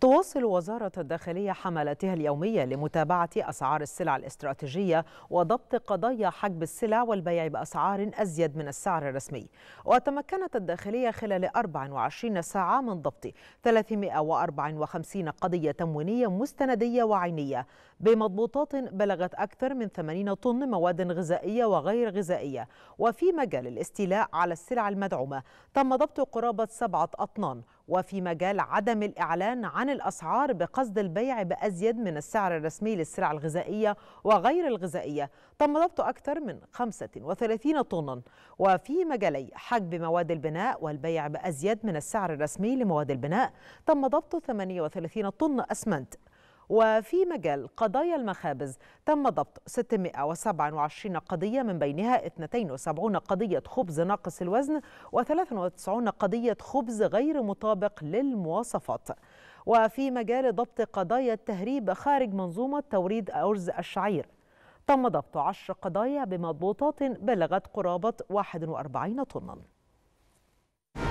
تواصل وزارة الداخلية حملاتها اليومية لمتابعة أسعار السلع الاستراتيجية وضبط قضايا حجب السلع والبيع بأسعار أزيد من السعر الرسمي وتمكنت الداخلية خلال 24 ساعة من ضبط 354 قضية تموينية مستندية وعينية بمضبوطات بلغت أكثر من 80 طن مواد غذائية وغير غذائية وفي مجال الاستيلاء على السلع المدعومة تم ضبط قرابة سبعة أطنان وفي مجال عدم الإعلان عن الأسعار بقصد البيع بأزيد من السعر الرسمي للسلع الغذائية وغير الغذائية تم ضبط أكثر من 35 طنا وفي مجالي حجب مواد البناء والبيع بأزيد من السعر الرسمي لمواد البناء تم ضبط 38 طن أسمنت وفي مجال قضايا المخابز تم ضبط 627 قضية من بينها 72 قضية خبز ناقص الوزن و93 قضية خبز غير مطابق للمواصفات وفي مجال ضبط قضايا التهريب خارج منظومة توريد أرز الشعير تم ضبط 10 قضايا بمضبوطات بلغت قرابة 41 طناً